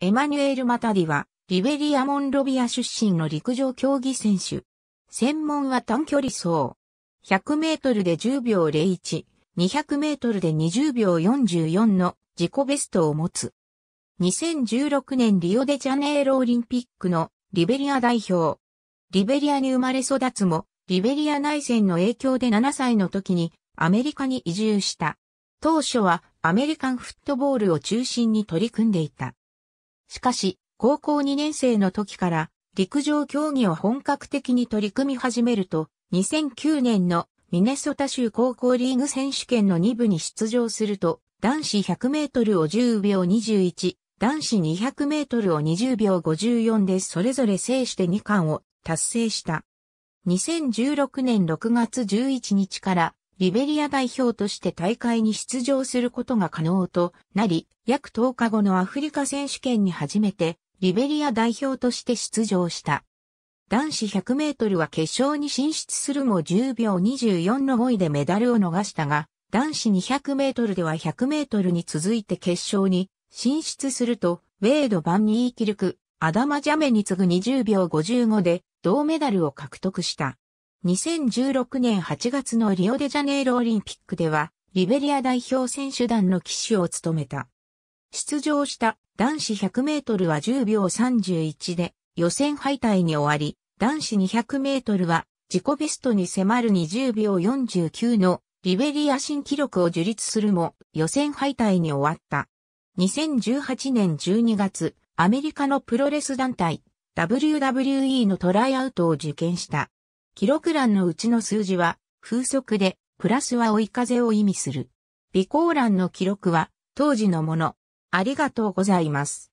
エマニュエル・マタディは、リベリア・モンロビア出身の陸上競技選手。専門は短距離走。100メートルで10秒01、200メートルで20秒44の自己ベストを持つ。2016年リオデジャネイロオリンピックのリベリア代表。リベリアに生まれ育つも、リベリア内戦の影響で7歳の時にアメリカに移住した。当初はアメリカンフットボールを中心に取り組んでいた。しかし、高校2年生の時から陸上競技を本格的に取り組み始めると、2009年のミネソタ州高校リーグ選手権の2部に出場すると、男子100メートルを10秒21、男子200メートルを20秒54でそれぞれ制して2冠を達成した。2016年6月11日からリベリア代表として大会に出場することが可能となり、約10日後のアフリカ選手権に初めて、リベリア代表として出場した。男子100メートルは決勝に進出するも10秒24の5位でメダルを逃したが、男子200メートルでは100メートルに続いて決勝に進出すると、ウェード・バンニー・キルク、アダマ・ジャメに次ぐ20秒55で銅メダルを獲得した。2016年8月のリオデジャネイロオリンピックでは、リベリア代表選手団の騎手を務めた。出場した男子100メートルは10秒31で予選敗退に終わり、男子200メートルは自己ベストに迫る20秒49のリベリア新記録を樹立するも予選敗退に終わった。2018年12月、アメリカのプロレス団体 WWE のトライアウトを受験した。記録欄のうちの数字は、風速で、プラスは追い風を意味する。備考欄の記録は、当時のもの。ありがとうございます。